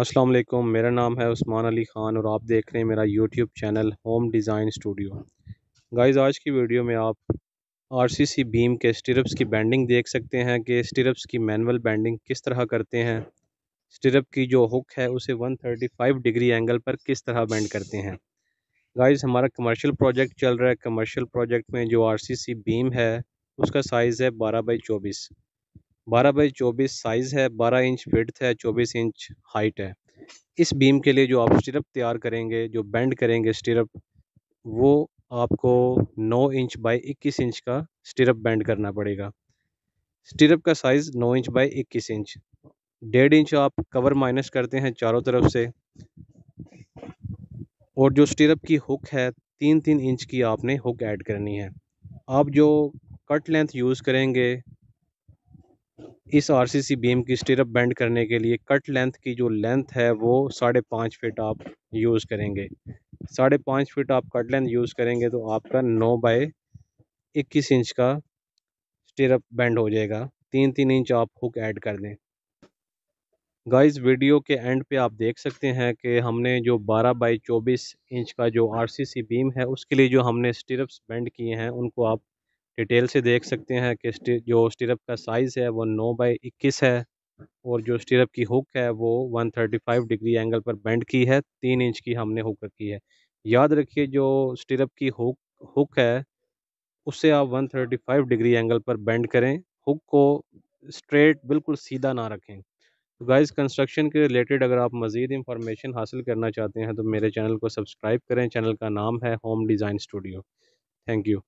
अस्सलाम वालेकुम मेरा नाम है उस्मान अली ख़ान और आप देख रहे हैं मेरा YouTube channel home design studio guys आज की वीडियो में आप आरसीसी बीम के स्टिरप्स की बैंडिंग देख सकते हैं कि स्टिरप्स की मैनुअल बैंडिंग किस तरह करते हैं स्टिरप की जो हुक है उसे 135 डिग्री एंगल पर किस तरह बैंड करते हैं गाइज़ हमारा कमर्शियल प्रोजेक्ट चल रहा है कमर्शियल प्रोजेक्ट में जो सी बीम है उसका साइज़ है बारह बाई चौबीस बारह बाई चौबीस साइज़ है बारह इंच फिट्थ है चौबीस इंच हाइट है इस बीम के लिए जो आप स्टिरप तैयार करेंगे जो बैंड करेंगे स्टिरप वो आपको नौ इंच बाई इक्कीस इंच का स्टिरप बैंड करना पड़ेगा स्टिरप का साइज़ नौ इंच बाई इक्कीस इंच डेढ़ इंच आप कवर माइनस करते हैं चारों तरफ से और जो स्टिरप की हुक है तीन तीन इंच की आपने हुक ऐड करनी है आप जो कट लेंथ यूज़ करेंगे इस आर सी सी बीम की स्टिरअप बैंड करने के लिए कट लेंथ की जो लेंथ है वो साढ़े पाँच फिट आप यूज़ करेंगे साढ़े पाँच फिट आप कट लेंथ यूज़ करेंगे तो आपका नौ बाय इक्कीस इंच का स्टिरअप बैंड हो जाएगा तीन तीन इंच आप हुक ऐड कर दें गाइस वीडियो के एंड पे आप देख सकते हैं कि हमने जो 12 बाई 24 इंच का जो आरसीसी बीम है उसके लिए जो हमने स्टिरप्स बेंड किए हैं उनको आप डिटेल से देख सकते हैं कि जो स्टिरप का साइज़ है वो नौ बाई इक्कीस है और जो स्टिरप की हुक है वो 135 डिग्री एंगल पर बेंड की है तीन इंच की हमने हुक रखी है याद रखिए जो स्टिरप की हुक हुक है उसे आप 135 डिग्री एंगल पर बेंड करें हुक को स्ट्रेट बिल्कुल सीधा ना रखें तो गाइस कंस्ट्रक्शन के रिलेटेड अगर आप मज़ीद इंफॉर्मेशन हासिल करना चाहते हैं तो मेरे चैनल को सब्सक्राइब करें चैनल का नाम है home design studio thank you